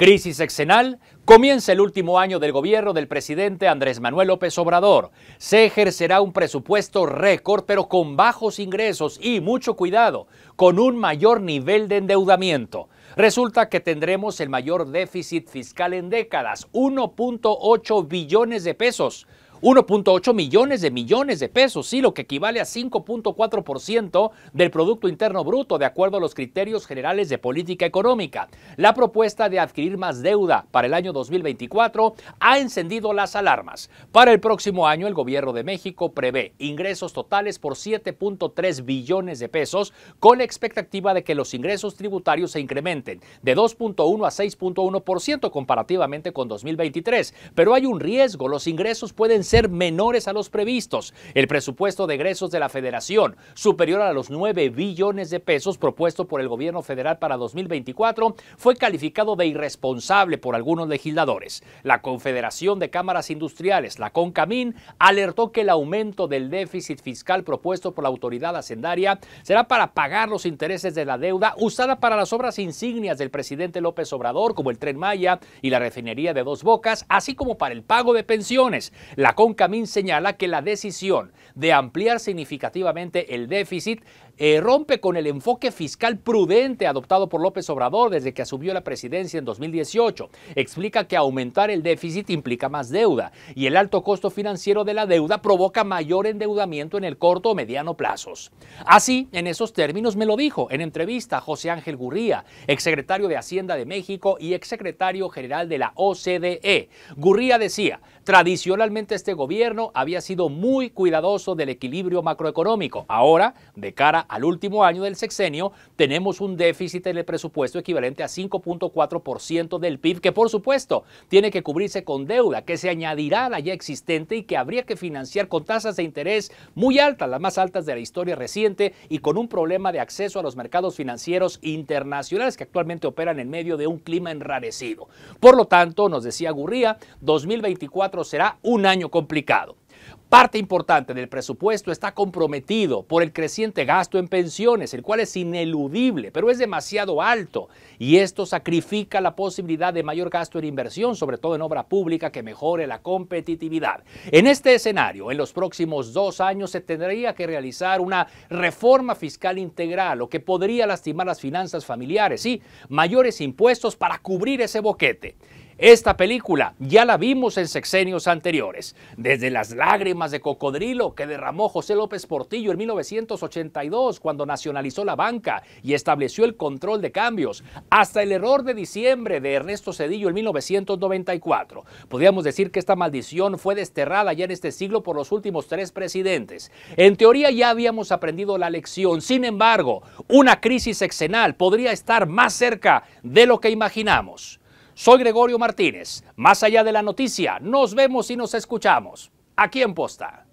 Crisis sexenal, comienza el último año del gobierno del presidente Andrés Manuel López Obrador. Se ejercerá un presupuesto récord, pero con bajos ingresos y mucho cuidado, con un mayor nivel de endeudamiento. Resulta que tendremos el mayor déficit fiscal en décadas, 1.8 billones de pesos 1.8 millones de millones de pesos, sí, lo que equivale a 5.4% del Producto Interno Bruto, de acuerdo a los criterios generales de política económica. La propuesta de adquirir más deuda para el año 2024 ha encendido las alarmas. Para el próximo año, el gobierno de México prevé ingresos totales por 7.3 billones de pesos, con la expectativa de que los ingresos tributarios se incrementen de 2.1 a 6.1% comparativamente con 2023. Pero hay un riesgo, los ingresos pueden ser menores a los previstos. El presupuesto de egresos de la federación, superior a los 9 billones de pesos propuesto por el gobierno federal para 2024, fue calificado de irresponsable por algunos legisladores. La Confederación de Cámaras Industriales, la CONCAMIN, alertó que el aumento del déficit fiscal propuesto por la autoridad hacendaria será para pagar los intereses de la deuda usada para las obras insignias del presidente López Obrador, como el Tren Maya y la refinería de Dos Bocas, así como para el pago de pensiones. La Camín señala que la decisión de ampliar significativamente el déficit eh, rompe con el enfoque fiscal prudente adoptado por López Obrador desde que asumió la presidencia en 2018. Explica que aumentar el déficit implica más deuda y el alto costo financiero de la deuda provoca mayor endeudamiento en el corto o mediano plazos. Así, en esos términos me lo dijo en entrevista José Ángel Gurría, exsecretario de Hacienda de México y exsecretario general de la OCDE. Gurría decía, tradicionalmente este gobierno había sido muy cuidadoso del equilibrio macroeconómico. Ahora, de cara a al último año del sexenio, tenemos un déficit en el presupuesto equivalente a 5.4% del PIB, que por supuesto tiene que cubrirse con deuda, que se añadirá a la ya existente y que habría que financiar con tasas de interés muy altas, las más altas de la historia reciente, y con un problema de acceso a los mercados financieros internacionales que actualmente operan en medio de un clima enrarecido. Por lo tanto, nos decía Gurría, 2024 será un año complicado. Parte importante del presupuesto está comprometido por el creciente gasto en pensiones, el cual es ineludible, pero es demasiado alto, y esto sacrifica la posibilidad de mayor gasto en inversión, sobre todo en obra pública que mejore la competitividad. En este escenario, en los próximos dos años se tendría que realizar una reforma fiscal integral, lo que podría lastimar las finanzas familiares y mayores impuestos para cubrir ese boquete. Esta película ya la vimos en sexenios anteriores, desde las lágrimas de cocodrilo que derramó José López Portillo en 1982 cuando nacionalizó la banca y estableció el control de cambios, hasta el error de diciembre de Ernesto Cedillo en 1994. Podríamos decir que esta maldición fue desterrada ya en este siglo por los últimos tres presidentes. En teoría ya habíamos aprendido la lección, sin embargo, una crisis sexenal podría estar más cerca de lo que imaginamos. Soy Gregorio Martínez. Más allá de la noticia, nos vemos y nos escuchamos. Aquí en Posta.